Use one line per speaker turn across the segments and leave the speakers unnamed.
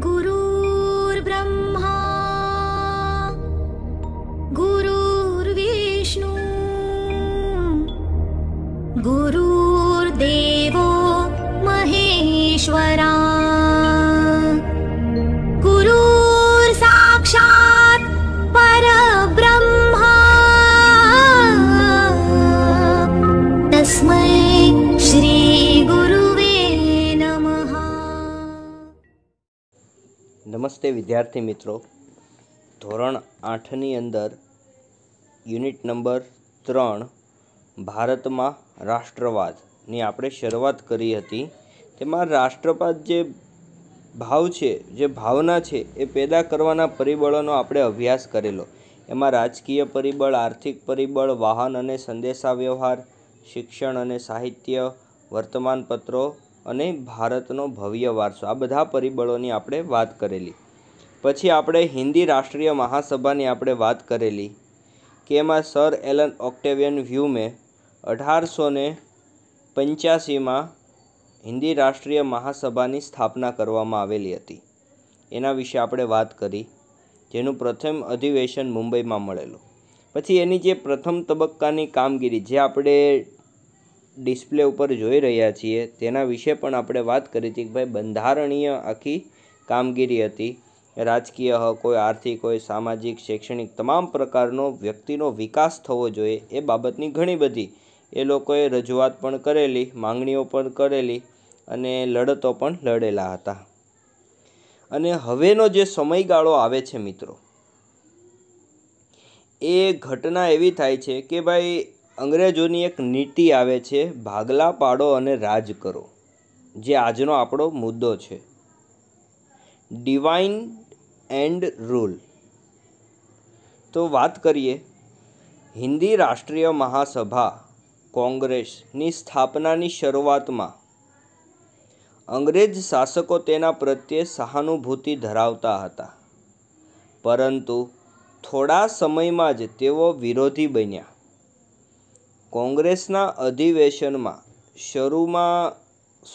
गुरु નમસ્તે વિદ્યાર્થી મિત્રો ધોરણ આઠની અંદર યુનિટ નંબર ત્રણ ભારતમાં રાષ્ટ્રવાદની આપણે શરૂઆત કરી હતી તેમાં રાષ્ટ્રવાદ જે ભાવ છે જે ભાવના છે એ પેદા કરવાના પરિબળોનો આપણે અભ્યાસ કરેલો એમાં રાજકીય પરિબળ આર્થિક પરિબળ વાહન અને સંદેશાવ્યવહાર શિક્ષણ અને સાહિત્ય વર્તમાનપત્રો અને ભારતનો ભવ્ય વારસો આ બધા પરિબળોની આપણે વાત કરેલી પછી આપણે હિન્દી રાષ્ટ્રીય મહાસભાની આપણે વાત કરેલી કે એમાં સર એલન ઓક્ટેવિયન વ્યૂમે અઢારસો ને પંચ્યાસીમાં હિન્દી રાષ્ટ્રીય મહાસભાની સ્થાપના કરવામાં આવેલી હતી એના વિશે આપણે વાત કરી જેનું પ્રથમ અધિવેશન મુંબઈમાં મળેલું પછી એની જે પ્રથમ તબક્કાની કામગીરી જે આપણે ડિસ્પ્લે ઉપર જોઈ રહ્યા છીએ તેના વિશે પણ આપણે વાત કરી હતી કે ભાઈ બંધારણીય આખી કામગીરી હતી રાજકીય કોઈ આર્થિક હોય સામાજિક શૈક્ષણિક તમામ પ્રકારનો વ્યક્તિનો વિકાસ થવો જોઈએ એ બાબતની ઘણી બધી એ લોકોએ રજૂઆત પણ કરેલી માંગણીઓ પણ કરેલી અને લડતો પણ લડેલા હતા અને હવેનો જે સમયગાળો આવે છે મિત્રો એ ઘટના એવી થાય છે કે ભાઈ અંગ્રેજોની એક નીતિ આવે છે ભાગલા પાડો અને રાજ કરો જે આજનો આપણો મુદ્દો છે ડિવાઇન એન્ડ રૂલ તો વાત કરીએ હિન્દી રાષ્ટ્રીય મહાસભા કોંગ્રેસની સ્થાપનાની શરૂઆતમાં અંગ્રેજ શાસકો તેના પ્રત્યે સહાનુભૂતિ ધરાવતા હતા પરંતુ થોડા સમયમાં જ તેઓ વિરોધી બન્યા કોંગ્રેસના અધિવેશનમાં શરૂમાં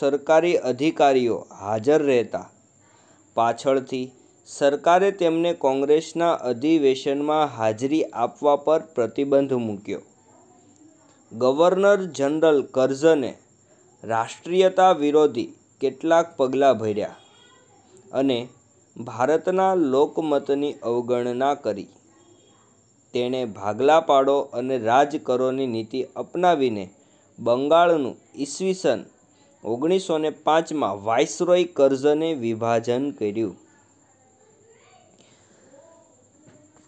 સરકારી અધિકારીઓ હાજર રહેતા પાછળથી સરકારે તેમને કોંગ્રેસના અધિવેશનમાં હાજરી આપવા પર પ્રતિબંધ મૂક્યો ગવર્નર જનરલ કરઝને રાષ્ટ્રીયતા વિરોધી કેટલાક પગલાં ભર્યા અને ભારતના લોકમતની અવગણના કરી તેણે ભાગલા પાડો અને રાજ કરોની નીતિ અપનાવીને બંગાળનું ઈસવીસન ઓગણીસો ને પાંચમાં વાઇસરોય કરઝને વિભાજન કર્યું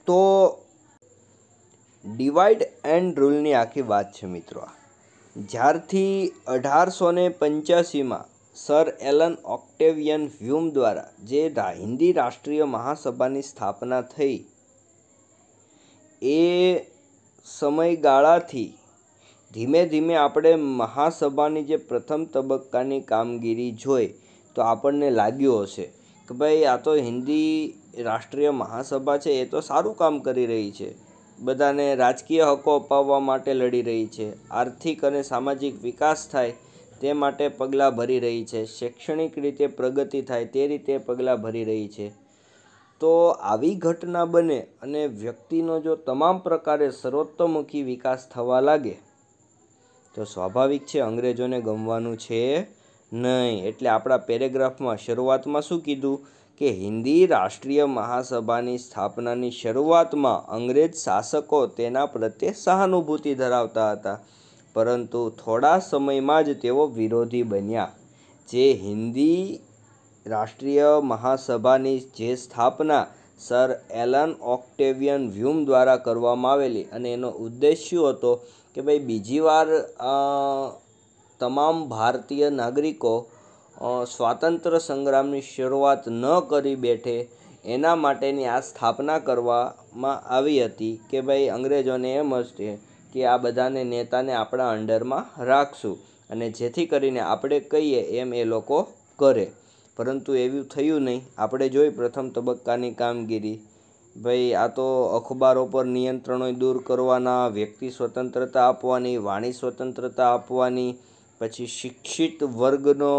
તો ડિવાઈડ એન્ડ રૂલની આખી વાત છે મિત્રો જ્યારથી અઢારસો ને પંચ્યાસીમાં સર એલન ઓક્ટેવિયન હ્યુમ દ્વારા જે હિન્દી રાષ્ટ્રીય મહાસભાની સ્થાપના થઈ એ સમયગાળાથી ધીમે ધીમે આપણે મહાસભાની જે પ્રથમ તબક્કાની કામગીરી જોઈ તો આપણને લાગ્યું હશે કે ભાઈ આ તો હિન્દી રાષ્ટ્રીય મહાસભા છે એ તો સારું કામ કરી રહી છે બધાને રાજકીય હકો અપાવવા માટે લડી રહી છે આર્થિક અને સામાજિક વિકાસ થાય તે માટે પગલાં ભરી રહી છે શૈક્ષણિક રીતે પ્રગતિ થાય તે રીતે પગલાં ભરી રહી છે તો આવી ઘટના બને અને વ્યક્તિનો જો તમામ પ્રકારે સર્વોત્તમુખી વિકાસ થવા લાગે તો સ્વાભાવિક છે અંગ્રેજોને ગમવાનું છે નહીં એટલે આપણા પેરેગ્રાફમાં શરૂઆતમાં શું કીધું કે હિન્દી રાષ્ટ્રીય મહાસભાની સ્થાપનાની શરૂઆતમાં અંગ્રેજ શાસકો તેના પ્રત્યે સહાનુભૂતિ ધરાવતા હતા પરંતુ થોડા સમયમાં જ તેઓ વિરોધી બન્યા જે હિન્દી રાષ્ટ્રીય મહાસભાની જે સ્થાપના સર એલન ઓક્ટેવિયન વ્યુમ દ્વારા કરવામાં આવેલી અને એનો ઉદ્દેશ શું હતો કે ભાઈ બીજી વાર તમામ ભારતીય નાગરિકો સ્વાતંત્ર્ય સંગ્રામની શરૂઆત ન કરી બેઠે એના માટેની આ સ્થાપના કરવામાં આવી હતી કે ભાઈ અંગ્રેજોને એમ જ છે કે આ બધાને નેતાને આપણા અંડરમાં રાખશું અને જેથી કરીને આપણે કહીએ એમ એ લોકો કરે પરંતુ એવું થયું નહીં આપણે જોઈ પ્રથમ તબક્કાની કામગીરી ભાઈ આ તો અખબારો પર નિયંત્રણો દૂર કરવાના વ્યક્તિ સ્વતંત્રતા આપવાની વાણી સ્વતંત્રતા આપવાની પછી શિક્ષિત વર્ગનો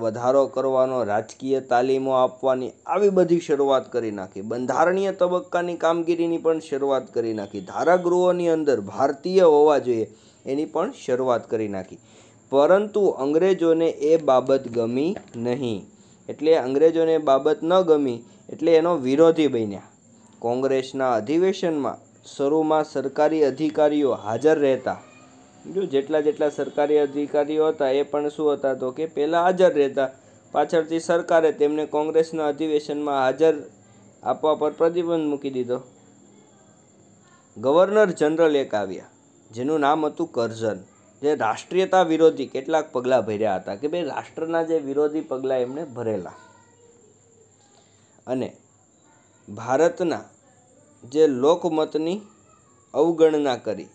વધારો કરવાનો રાજકીય તાલીમો આપવાની આવી બધી શરૂઆત કરી નાખી બંધારણીય તબક્કાની કામગીરીની પણ શરૂઆત કરી નાખી ધારાગૃહોની અંદર ભારતીય હોવા જોઈએ એની પણ શરૂઆત કરી નાખી પરંતુ અંગ્રેજોને એ બાબત ગમી નહીં એટલે અંગ્રેજોને બાબત ન ગમી એટલે એનો વિરોધી બન્યા કોંગ્રેસના અધિવેશનમાં શરૂમાં સરકારી અધિકારીઓ હાજર રહેતા જો જેટલા જેટલા સરકારી અધિકારીઓ હતા એ પણ શું હતા તો કે પહેલાં હાજર રહેતા પાછળથી સરકારે તેમને કોંગ્રેસના અધિવેશનમાં હાજર આપવા પર પ્રતિબંધ મૂકી દીધો ગવર્નર જનરલ એક આવ્યા જેનું નામ હતું કરઝન જે રાષ્ટ્રીયતા વિરોધી કેટલાક પગલાં ભર્યા હતા કે ભાઈ રાષ્ટ્રના જે વિરોધી પગલાં એમણે ભરેલા અને ભારતના જે લોકમતની અવગણના કરી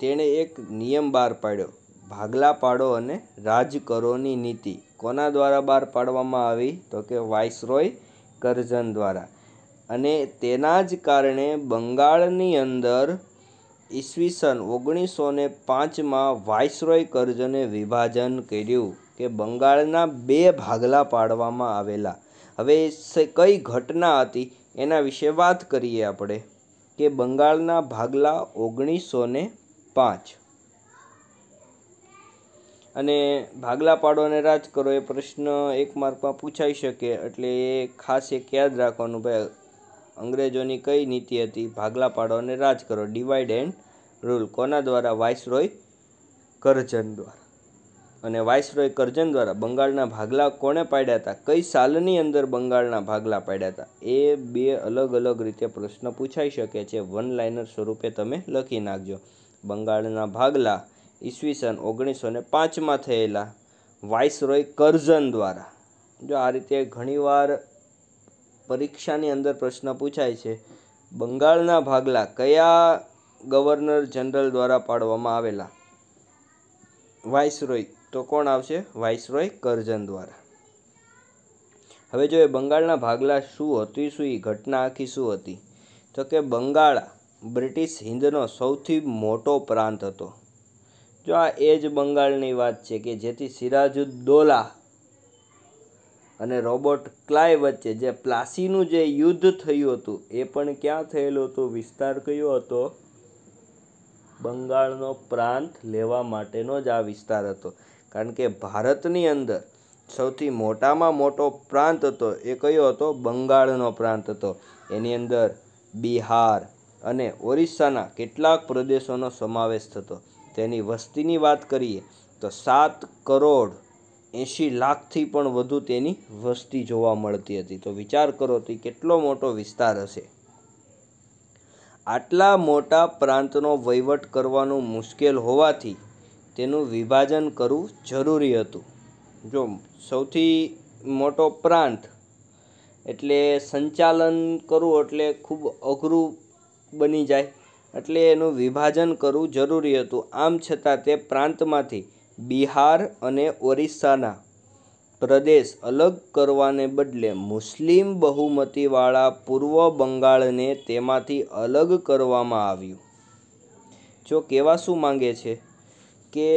તેણે એક નિયમ બહાર પાડ્યો ભાગલા પાડો અને રાજ કરોની નીતિ કોના દ્વારા બહાર પાડવામાં આવી તો કે વાઇસરોય કરજન દ્વારા અને તેના જ કારણે બંગાળની અંદર ઈસવીસન ઓગણીસો ને પાંચમાં વાઇસરોય કરજને વિભાજન કર્યું કે બંગાળના બે ભાગલા પાડવામાં આવેલા હવે કઈ ઘટના હતી એના વિશે વાત કરીએ આપણે કે બંગાળના ભાગલા ઓગણીસો ને પાંચ અને ભાગલા પાડો અને રાજ કરો એ પ્રશ્ન એક માર્કમાં પૂછાઈ શકે એટલે એ ખાસ એક યાદ રાખવાનું ભાઈ અંગ્રેજોની કઈ નીતિ હતી ભાગલા પાડો અને રાજ કરો ડિવાઈડ એન્ડ રૂલ કોના દ્વારા વાઇસરોય કરજન દ્વારા અને વાઇસરોય કરજન દ્વારા બંગાળના ભાગલા કોણે પાડ્યા હતા કઈ સાલની અંદર બંગાળના ભાગલા પાડ્યા હતા એ બે અલગ અલગ રીતે પ્રશ્ન પૂછાઈ શકે છે વન લાઇનર સ્વરૂપે તમે લખી નાખજો બંગાળના ભાગલા ઈસવીસન ઓગણીસો ને પાંચમાં થયેલા વાઇસરોય કરઝન દ્વારા જો આ રીતે ઘણીવાર પરીક્ષાની અંદર પ્રશ્ન પૂછાય છે બંગાળના ભાગલા કયા ગવર્નર જનરલ દ્વારા પાડવામાં આવેલા વાઇસરોય તો કોણ આવશે વાઇસરોય કરજન દ્વારા હવે જો એ બંગાળના ભાગલા શું હતી શું એ ઘટના આખી શું હતી તો કે બંગાળા બ્રિટિશ હિન્દનો સૌથી મોટો પ્રાંત હતો જો આ એ જ બંગાળની વાત છે કે જેથી સિરાજુદ્દોલા અને રોબર્ટ ક્લાય વચ્ચે જે પ્લાસીનું જે યુદ્ધ થયું હતું એ પણ ક્યાં થયેલું હતું વિસ્તાર કયો હતો બંગાળનો પ્રાંત લેવા માટેનો જ આ વિસ્તાર હતો કારણ કે ભારતની અંદર સૌથી મોટામાં મોટો પ્રાંત હતો એ કયો હતો બંગાળનો પ્રાંત હતો એની અંદર બિહાર અને ઓરિસ્સાના કેટલાક પ્રદેશોનો સમાવેશ થતો તેની વસ્તીની વાત કરીએ તો સાત કરોડ એંશી લાખથી પણ વધુ તેની વસ્તી જોવા મળતી હતી તો વિચાર કરો તો કેટલો મોટો વિસ્તાર હશે આટલા મોટા પ્રાંતનો વહીવટ કરવાનું મુશ્કેલ હોવાથી તેનું વિભાજન કરવું જરૂરી હતું જો સૌથી મોટો પ્રાંત એટલે સંચાલન કરવું એટલે ખૂબ અઘરું બની જાય એટલે એનું વિભાજન કરવું જરૂરી હતું આમ છતાં તે પ્રાંતમાંથી બિહાર અને ઓરિસ્સાના પ્રદેશ અલગ કરવાને બદલે મુસ્લિમ બહુમતીવાળા પૂર્વ બંગાળને તેમાંથી અલગ કરવામાં આવ્યું જો કહેવા શું માંગે છે કે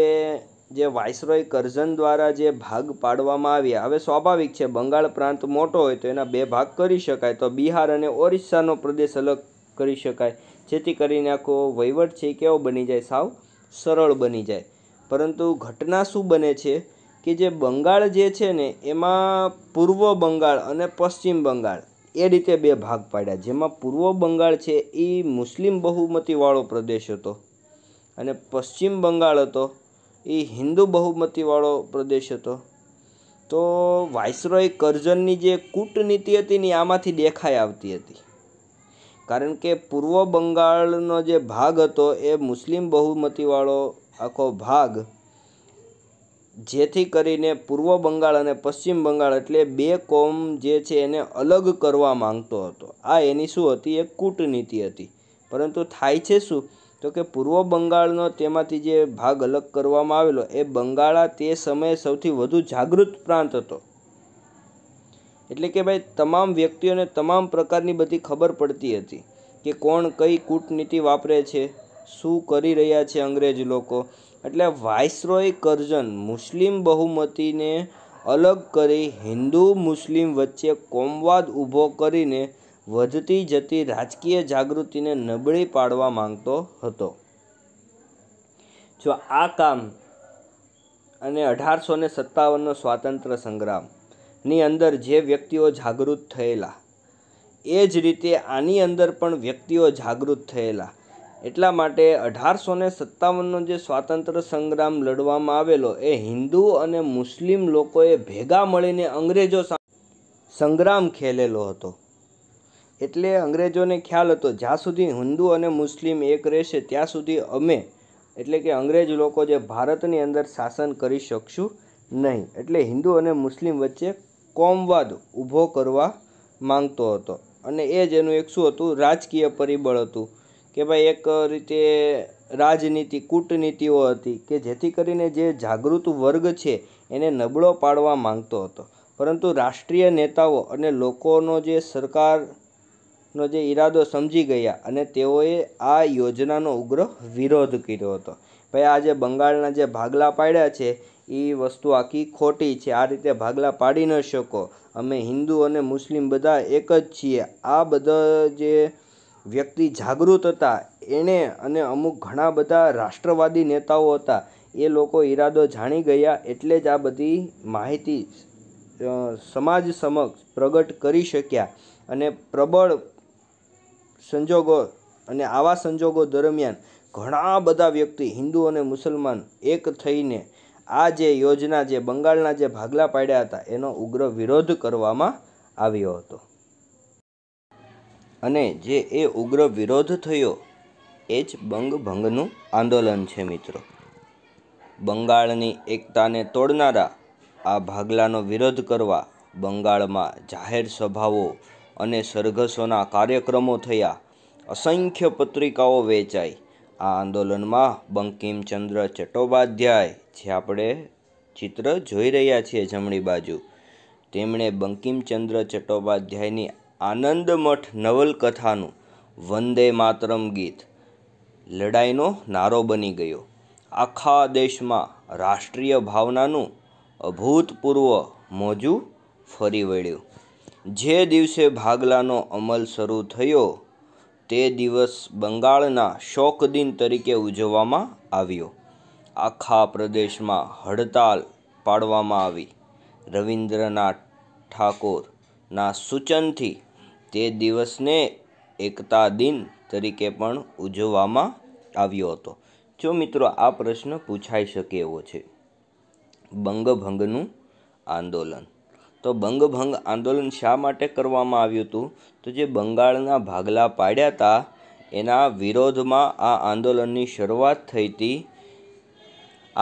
જે વાઇસરોય કરઝન દ્વારા જે ભાગ પાડવામાં આવ્યા હવે સ્વાભાવિક છે બંગાળ પ્રાંત મોટો હોય તો એના બે ભાગ કરી શકાય તો બિહાર અને ઓરિસ્સાનો પ્રદેશ અલગ કરી શકાય જેથી કરીને આખો વહીવટ છે કેવો બની જાય સાવ સરળ બની જાય પરંતુ ઘટના શું બને છે કે જે બંગાળ જે છે ને એમાં પૂર્વ બંગાળ અને પશ્ચિમ બંગાળ એ રીતે બે ભાગ પાડ્યા જેમાં પૂર્વ બંગાળ છે એ મુસ્લિમ બહુમતીવાળો પ્રદેશ હતો અને પશ્ચિમ બંગાળ હતો એ હિન્દુ બહુમતીવાળો પ્રદેશ હતો તો વાઇસરોય કરજણની જે કૂટનીતિ હતી ને આમાંથી દેખાઈ આવતી હતી કારણ કે પૂર્વ બંગાળનો જે ભાગ હતો એ મુસ્લિમ બહુમતીવાળો આખો ભાગ જેથી કરીને પૂર્વ બંગાળ અને પશ્ચિમ બંગાળ એટલે બે કોમ જે છે એને અલગ કરવા માંગતો હતો આ એની શું હતી એક કૂટનીતિ હતી પરંતુ થાય છે શું તો કે પૂર્વ બંગાળનો તેમાંથી જે ભાગ અલગ કરવામાં આવેલો એ બંગાળા તે સમયે સૌથી વધુ જાગૃત પ્રાંત હતો એટલે કે ભાઈ તમામ વ્યક્તિઓને તમામ પ્રકારની બધી ખબર પડતી હતી કે કોણ કઈ કૂટનીતિ વાપરે છે શું કરી રહ્યા છે અંગ્રેજ લોકો એટલે વાઇસરોય કરજન મુસ્લિમ બહુમતીને અલગ કરી હિન્દુ મુસ્લિમ વચ્ચે કોમવાદ ઊભો કરીને વધતી જતી રાજકીય જાગૃતિને નબળી પાડવા માંગતો હતો જો આ કામ અને અઢારસો ને સત્તાવનનો સ્વાતંત્ર્ય સંગ્રામ ની અંદર જે વ્યક્તિઓ જાગૃત થયેલા એ જ રીતે આની અંદર પણ વ્યક્તિઓ જાગૃત થયેલા એટલા માટે અઢારસો ને સત્તાવનનો જે સ્વાતંત્ર્ય સંગ્રામ લડવામાં આવેલો એ હિન્દુ અને મુસ્લિમ લોકોએ ભેગા મળીને અંગ્રેજો સંગ્રામ ખેલેલો હતો એટલે અંગ્રેજોને ખ્યાલ હતો જ્યાં સુધી હિન્દુ અને મુસ્લિમ એક રહેશે ત્યાં સુધી અમે એટલે કે અંગ્રેજ લોકો જે ભારતની અંદર શાસન કરી શકશું નહીં એટલે હિન્દુ અને મુસ્લિમ વચ્ચે કોમવાદ ઊભો કરવા માંગતો હતો અને એ જ એનું એક શું હતું રાજકીય પરિબળ હતું કે ભાઈ એક રીતે રાજનીતિ કૂટનીતિઓ હતી કે જેથી કરીને જે જાગૃત વર્ગ છે એને નબળો પાડવા માંગતો હતો પરંતુ રાષ્ટ્રીય નેતાઓ અને લોકોનો જે સરકારનો જે ઈરાદો સમજી ગયા અને તેઓએ આ યોજનાનો ઉગ્ર વિરોધ કર્યો હતો ભાઈ આ જે બંગાળના જે ભાગલા પાડ્યા છે એ વસ્તુ આખી ખોટી છે આ રીતે ભાગલા પાડી ન શકો અમે હિન્દુ અને મુસ્લિમ બધા એક જ છીએ આ બધા જે વ્યક્તિ જાગૃત હતા એણે અને અમુક ઘણા બધા રાષ્ટ્રવાદી નેતાઓ હતા એ લોકો ઈરાદો જાણી ગયા એટલે જ આ બધી માહિતી સમાજ સમક્ષ પ્રગટ કરી શક્યા અને પ્રબળ સંજોગો અને આવા સંજોગો દરમિયાન ઘણા બધા વ્યક્તિ હિન્દુ અને મુસલમાન એક થઈને આ જે યોજના જે બંગાળના જે ભાગલા પાડ્યા હતા એનો ઉગ્ર વિરોધ કરવામાં આવ્યો હતો અને જે એ ઉગ્ર વિરોધ થયો એ જ બંગભંગનું આંદોલન છે મિત્રો બંગાળની એકતાને તોડનારા આ ભાગલાનો વિરોધ કરવા બંગાળમાં જાહેર સભાઓ અને સરઘસોના કાર્યક્રમો થયા અસંખ્ય પત્રિકાઓ વેચાઈ આ આંદોલનમાં બંકિમચંદ્ર ચટ્ટોપાધ્યાય જે આપણે ચિત્ર જોઈ રહ્યા છીએ જમણી બાજુ તેમણે બંકિમચંદ્ર ચટ્ટોપાધ્યાયની આનંદમઠ નવલકથાનું વંદે માતરમ ગીત લડાઈનો નારો બની ગયો આખા દેશમાં રાષ્ટ્રીય ભાવનાનું અભૂતપૂર્વ મોજું ફરી વળ્યું જે દિવસે ભાગલાનો અમલ શરૂ થયો તે દિવસ બંગાળના શોક દિન તરીકે ઉજવવામાં આવ્યો આખા પ્રદેશમાં હડતાલ પાડવામાં આવી રવિન્દ્રનાથ ઠાકોરના સૂચનથી તે દિવસને એકતા દિન તરીકે પણ ઉજવવામાં આવ્યો હતો જો મિત્રો આ પ્રશ્ન પૂછાઈ શકે એવો છે બંગભંગનું આંદોલન તો બંગભંગ આંદોલન શા માટે કરવામાં આવ્યું હતું તો જે બંગાળના ભાગલા પાડ્યા હતા એના વિરોધમાં આ આંદોલનની શરૂઆત થઈ હતી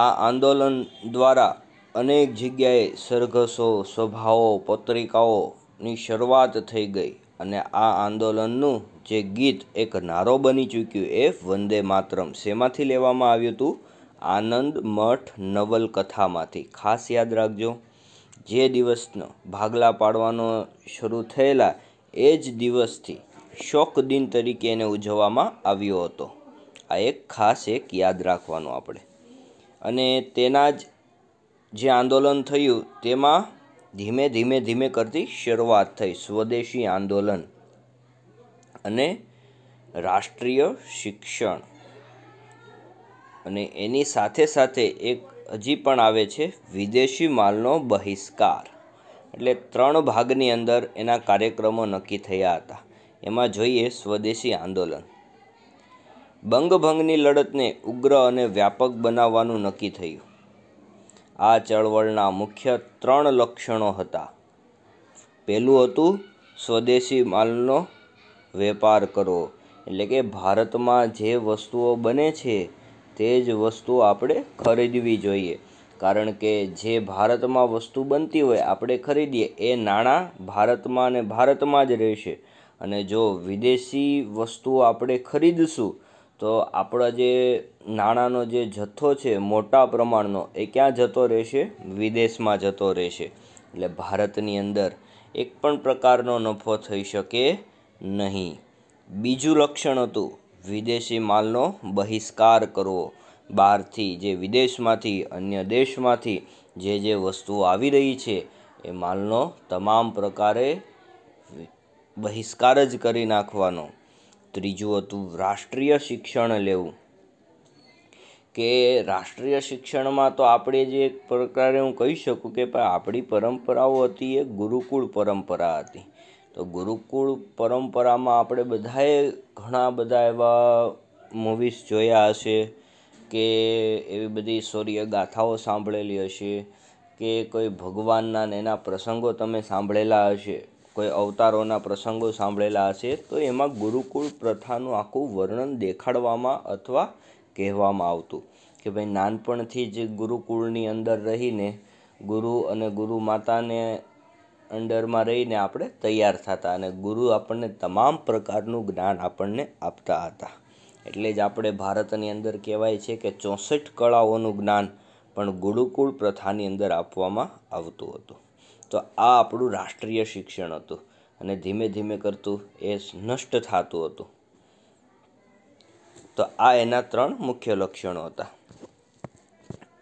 આ આંદોલન દ્વારા અનેક જગ્યાએ સરઘસો સભાઓ પત્રિકાઓની શરૂઆત થઈ ગઈ અને આ આંદોલનનું જે ગીત એક નારો બની ચૂક્યું એ વંદે માતરમ શેમાંથી લેવામાં આવ્યું હતું આનંદ મઠ નવલકથામાંથી ખાસ યાદ રાખજો જે દિવસનો ભાગલા પાડવાનો શરૂ થયેલા એ જ દિવસથી શોક દિન તરીકે એને ઉજવવામાં આવ્યો હતો આ એક ખાસ એક યાદ રાખવાનું આપણે અને તેના જ જે આંદોલન થયું તેમાં ધીમે ધીમે ધીમે કરતી શરૂઆત થઈ સ્વદેશી આંદોલન અને રાષ્ટ્રીય શિક્ષણ અને એની સાથે સાથે એક હજી પણ આવે છે વિદેશી માલનો બહિષ્કાર એટલે ત્રણ ભાગની અંદર એના કાર્યક્રમો નક્કી થયા હતા એમાં જોઈએ સ્વદેશી આંદોલન બંગભંગની લડતને ઉગ્ર અને વ્યાપક બનાવવાનું નક્કી થયું આ ચળવળના મુખ્ય ત્રણ લક્ષણો હતા પહેલું હતું સ્વદેશી માલનો વેપાર કરવો એટલે કે ભારતમાં જે વસ્તુઓ બને છે તે જ વસ્તુ આપણે ખરીદવી જોઈએ કારણ કે જે ભારતમાં વસ્તુ બનતી હોય આપણે ખરીદીએ એ નાણાં ભારતમાં અને ભારતમાં જ રહેશે અને જો વિદેશી વસ્તુઓ આપણે ખરીદશું તો આપણા જે નાણાંનો જે જથ્થો છે મોટા પ્રમાણનો એ ક્યાં જતો રહેશે વિદેશમાં જતો રહેશે એટલે ભારતની અંદર એક પણ પ્રકારનો નફો થઈ શકે નહીં બીજું લક્ષણ હતું વિદેશી માલનો બહિષ્કાર કરવો બહારથી જે વિદેશમાંથી અન્ય દેશમાંથી જે જે વસ્તુઓ આવી રહી છે એ માલનો તમામ પ્રકારે બહિષ્કાર જ કરી નાખવાનો ત્રીજું હતું રાષ્ટ્રીય શિક્ષણ લેવું કે રાષ્ટ્રીય શિક્ષણમાં તો આપણે જે એક પ્રકારે હું કહી શકું કે ભાઈ આપણી પરંપરાઓ હતી એ ગુરુકુળ પરંપરા હતી તો ગુરુકુળ પરંપરામાં આપણે બધાએ ઘણા બધા એવા મૂવીઝ જોયા હશે કે એવી બધી શૌર્ય ગાથાઓ સાંભળેલી હશે કે કોઈ ભગવાનના ને એના પ્રસંગો તમે સાંભળેલા હશે કોઈ અવતારોના પ્રસંગો સાંભળેલા હશે તો એમાં ગુરુકુળ પ્રથાનું આખું વર્ણન દેખાડવામાં અથવા કહેવામાં આવતું કે ભાઈ નાનપણથી જ ગુરુકુળની અંદર રહીને ગુરુ અને ગુરુ માતાને અંડરમાં રહીને આપણે તૈયાર થતા અને ગુરુ આપણને તમામ પ્રકારનું જ્ઞાન આપણને આપતા હતા એટલે જ આપણે ભારતની અંદર કહેવાય છે કે ચોસઠ કળાઓનું જ્ઞાન પણ ગુરુકુળ પ્રથાની અંદર આપવામાં આવતું હતું તો આ આપણું રાષ્ટ્રીય શિક્ષણ હતું અને ધીમે ધીમે કરતું એ નષ્ટ થતું હતું તો આ એના ત્રણ મુખ્ય લક્ષણો હતા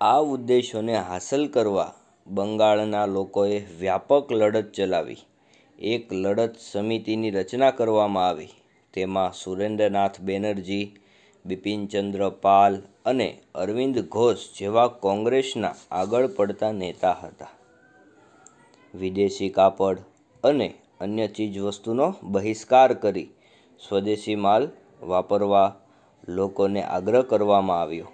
આ ઉદ્દેશોને હાંસલ કરવા બંગાળના લોકોએ વ્યાપક લડત ચલાવી એક લડત સમિતિની રચના કરવામાં આવી તેમાં સુરેન્દ્રનાથ બેનર્જી બિપિનચંદ્ર પાલ અને અરવિંદ ઘોષ જેવા કોંગ્રેસના આગળ પડતા નેતા હતા વિદેશી કાપડ અને અન્ય ચીજવસ્તુનો બહિષ્કાર કરી સ્વદેશી માલ વાપરવા લોકોને આગ્રહ કરવામાં આવ્યો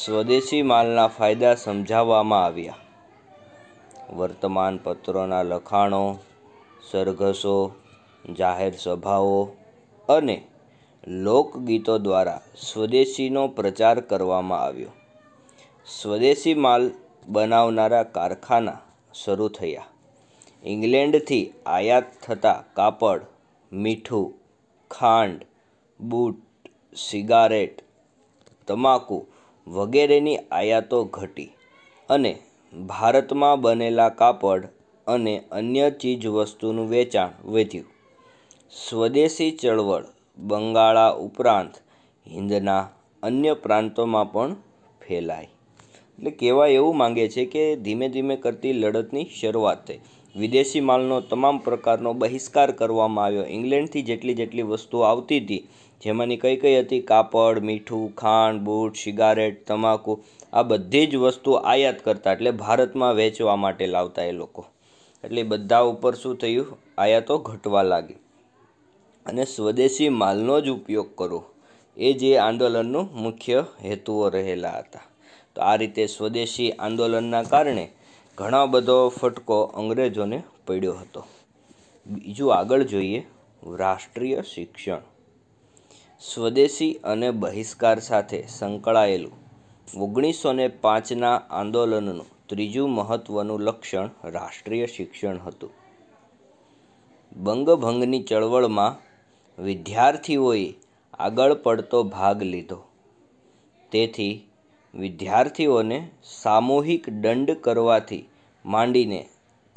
સ્વદેશી માલના ફાયદા સમજાવવામાં આવ્યા વર્તમાન પત્રોના લખાણો સરઘસો જાહેર સભાઓ અને લોકગીતો દ્વારા સ્વદેશીનો પ્રચાર કરવામાં આવ્યો સ્વદેશી માલ બનાવનારા કારખાના શરૂ થયા ઇંગ્લેન્ડથી આયાત થતા કાપડ મીઠું ખાંડ બૂટ સિગારેટ તમાકુ વગેરેની આયાતો ઘટી અને ભારતમાં બનેલા કાપડ અને અન્ય ચીજવસ્તુનું વેચાણ વધ્યું સ્વદેશી ચળવળ બંગાળા ઉપરાંત હિંદના અન્ય પ્રાંતોમાં પણ ફેલાઈ એટલે કહેવા એવું માંગે છે કે ધીમે ધીમે કરતી લડતની શરૂઆત થઈ વિદેશી માલનો તમામ પ્રકારનો બહિષ્કાર કરવામાં આવ્યો ઇંગ્લેન્ડથી જેટલી જેટલી વસ્તુઓ આવતી હતી જેમાંની કઈ કઈ હતી કાપડ મીઠું ખાંડ બૂટ સિગારેટ તમાકુ આ બધી જ વસ્તુ આયાત કરતા એટલે ભારતમાં વેચવા માટે લાવતા એ લોકો એટલે બધા ઉપર શું થયું આયાતો ઘટવા લાગી અને સ્વદેશી માલનો જ ઉપયોગ કરવો એ જે આંદોલનનું મુખ્ય હેતુઓ રહેલા હતા તો આ રીતે સ્વદેશી આંદોલનના કારણે ઘણો બધો ફટકો અંગ્રેજોને પડ્યો હતો બીજું આગળ જોઈએ રાષ્ટ્રીય શિક્ષણ સ્વદેશી અને બહિષ્કાર સાથે સંકળાયેલું ઓગણીસો ને પાંચના આંદોલનનું ત્રીજું મહત્ત્વનું લક્ષણ રાષ્ટ્રીય શિક્ષણ હતું બંગભંગની ચળવળમાં વિદ્યાર્થીઓએ આગળ પડતો ભાગ લીધો તેથી વિદ્યાર્થીઓને સામૂહિક દંડ કરવાથી માંડીને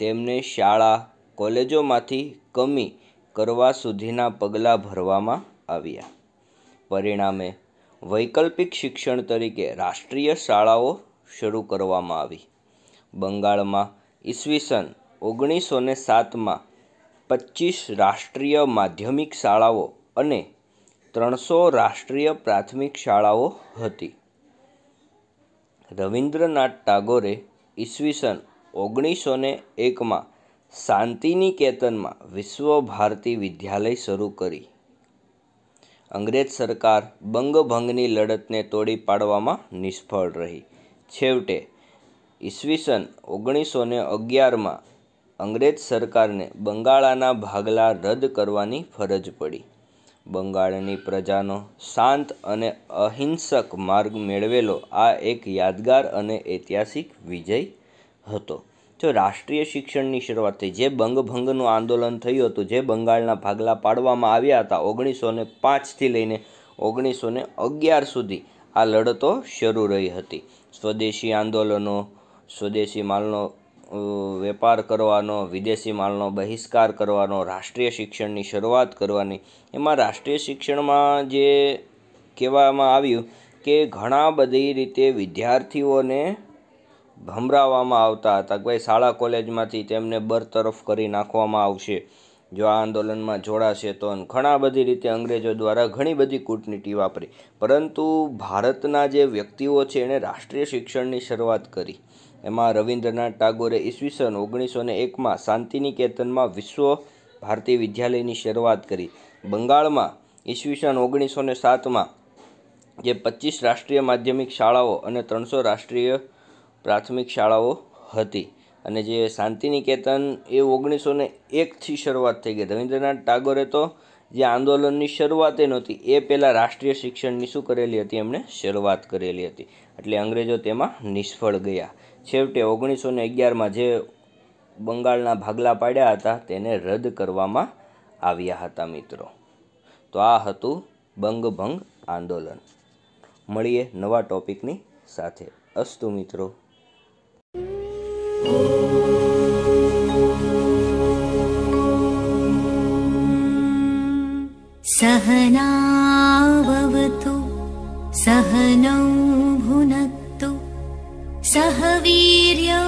તેમને શાળા કોલેજોમાંથી કમી કરવા સુધીના પગલાં ભરવામાં આવ્યા પરિણામે વૈકલ્પિક શિક્ષણ તરીકે રાષ્ટ્રીય શાળાઓ શરૂ કરવામાં આવી બંગાળમાં ઈસવીસન ઓગણીસો ને સાતમાં પચીસ રાષ્ટ્રીય માધ્યમિક શાળાઓ અને ત્રણસો રાષ્ટ્રીય પ્રાથમિક શાળાઓ હતી રવિન્દ્રનાથ ટાગોરે ઈસવીસન ઓગણીસો ને એકમાં શાંતિનિકેતનમાં વિશ્વભારતી વિદ્યાલય શરૂ કરી અંગ્રેજ સરકાર બંગભંગની લડતને તોડી પાડવામાં નિષ્ફળ રહી છેવટે ઈસવીસન ઓગણીસો ને અગિયારમાં અંગ્રેજ સરકારને બંગાળાના ભાગલા રદ કરવાની ફરજ પડી બંગાળની પ્રજાનો શાંત અને અહિંસક માર્ગ મેળવેલો આ એક યાદગાર અને ઐતિહાસિક વિજય હતો જો રાષ્ટ્રીય શિક્ષણની શરૂઆત થઈ જે બંગભંગનું આંદોલન થયું હતું જે બંગાળના ભાગલા પાડવામાં આવ્યા હતા ઓગણીસો ને પાંચથી લઈને ઓગણીસો ને અગિયાર સુધી આ લડતો શરૂ રહી હતી સ્વદેશી આંદોલનો સ્વદેશી માલનો વેપાર કરવાનો વિદેશી માલનો બહિષ્કાર કરવાનો રાષ્ટ્રીય શિક્ષણની શરૂઆત કરવાની એમાં રાષ્ટ્રીય શિક્ષણમાં જે કહેવામાં આવ્યું કે ઘણા બધી રીતે વિદ્યાર્થીઓને ભમરાવવામાં આવતા હતા કે ભાઈ શાળા કોલેજમાંથી તેમને બરતરફ કરી નાખવામાં આવશે જો આ આંદોલનમાં જોડાશે તો ઘણા બધી રીતે અંગ્રેજો દ્વારા ઘણી બધી કૂટનીતિ વાપરી પરંતુ ભારતના જે વ્યક્તિઓ છે એણે રાષ્ટ્રીય શિક્ષણની શરૂઆત કરી એમાં રવિન્દ્રનાથ ટાગોરે ઈસવીસન ઓગણીસો ને એકમાં શાંતિનિકેતનમાં વિશ્વ ભારતી વિદ્યાલયની શરૂઆત કરી બંગાળમાં ઈસવીસન ઓગણીસો ને સાતમાં જે પચીસ રાષ્ટ્રીય માધ્યમિક શાળાઓ અને ત્રણસો રાષ્ટ્રીય પ્રાથમિક શાળાઓ હતી અને જે શાંતિનિકેતન એ ઓગણીસો ને એકથી શરૂઆત થઈ ગઈ રવિન્દ્રનાથ ટાગોરે તો જે આંદોલનની શરૂઆતે નહોતી એ પહેલાં રાષ્ટ્રીય શિક્ષણની શું કરેલી હતી એમણે શરૂઆત કરેલી હતી એટલે અંગ્રેજો તેમાં નિષ્ફળ ગયા છેવટે ઓગણીસો ને અગિયારમાં જે બંગાળના ભાગલા પાડ્યા હતા તેને રદ કરવામાં આવ્યા હતા મિત્રો તો આ હતું બંગભંગ આંદોલન મળીએ નવા ટોપિકની સાથે અસ્તુ મિત્રો सहनावतु सहनौ भुनक् सह वीर्य